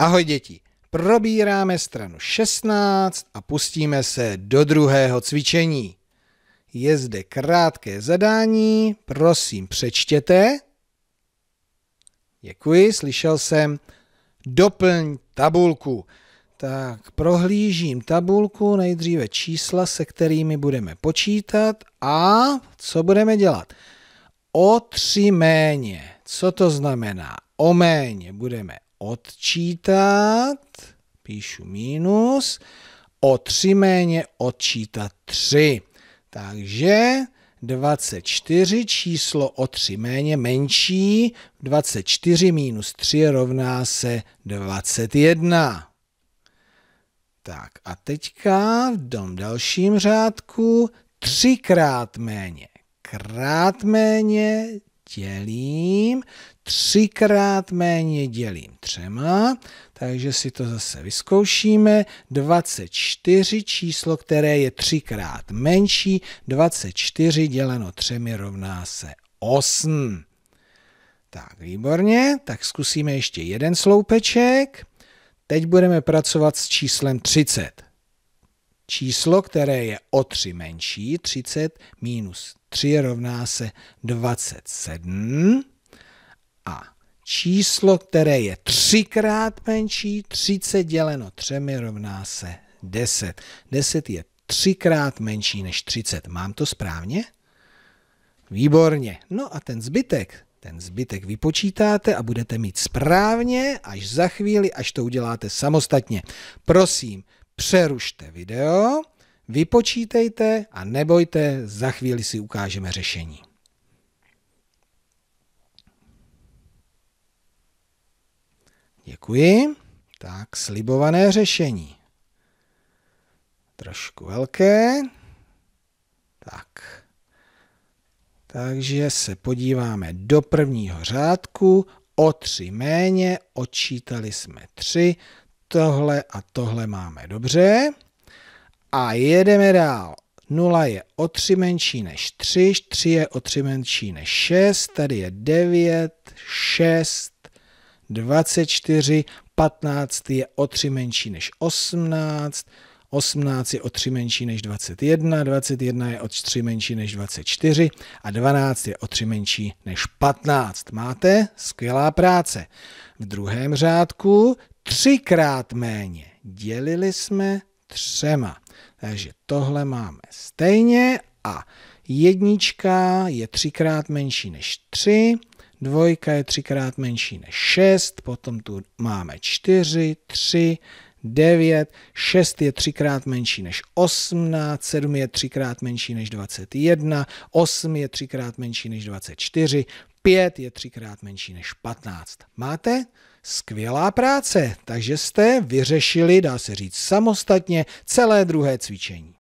Ahoj děti, probíráme stranu 16 a pustíme se do druhého cvičení. Je zde krátké zadání, prosím přečtěte. Děkuji, slyšel jsem. Doplň tabulku. Tak prohlížím tabulku, nejdříve čísla, se kterými budeme počítat a co budeme dělat? O tři méně. Co to znamená? O méně budeme odčítat, píšu minus, o 3 méně odčítat 3. Takže 24 číslo o 3 méně menší, 24 minus 3 rovná se 21. Tak a teďka v tom dalším řádku 3 krát méně. Krát méně dělím, třikrát méně dělím třema, takže si to zase vyzkoušíme. 24 číslo, které je třikrát menší, 24 děleno třemi rovná se 8. Tak, výborně, tak zkusíme ještě jeden sloupeček. Teď budeme pracovat s číslem 30. Číslo, které je o 3 menší, 30 minus 3 rovná se 27. A číslo, které je třikrát menší, 30 děleno 3 rovná se 10. 10 je třikrát menší než 30. Mám to správně? Výborně. No a ten zbytek, ten zbytek vypočítáte a budete mít správně až za chvíli, až to uděláte samostatně. Prosím, přerušte video, vypočítejte a nebojte, za chvíli si ukážeme řešení. Děkuji. Tak, slibované řešení. Trošku velké. Tak. Takže se podíváme do prvního řádku. O tři méně, odčítali jsme tři, tohle a tohle máme dobře. A jedeme dál. 0 je o 3 menší než 3, 3 je o 3 menší než 6, tady je 9, 6, 24, 15 je o 3 menší než 18, 18 je o 3 menší než 21, 21 je o 3 menší než 24 a 12 je o 3 menší než 15. Máte? Skvělá práce. V druhém řádku třikrát méně. Dělili jsme třema. Takže tohle máme stejně a jednička je třikrát menší než tři, dvojka je třikrát menší než šest, potom tu máme čtyři, tři, 9, 6 je třikrát menší než 18, 7 je třikrát menší než 21, 8 je třikrát menší než 24, 5 je třikrát menší než 15. Máte? Skvělá práce, takže jste vyřešili, dá se říct, samostatně celé druhé cvičení.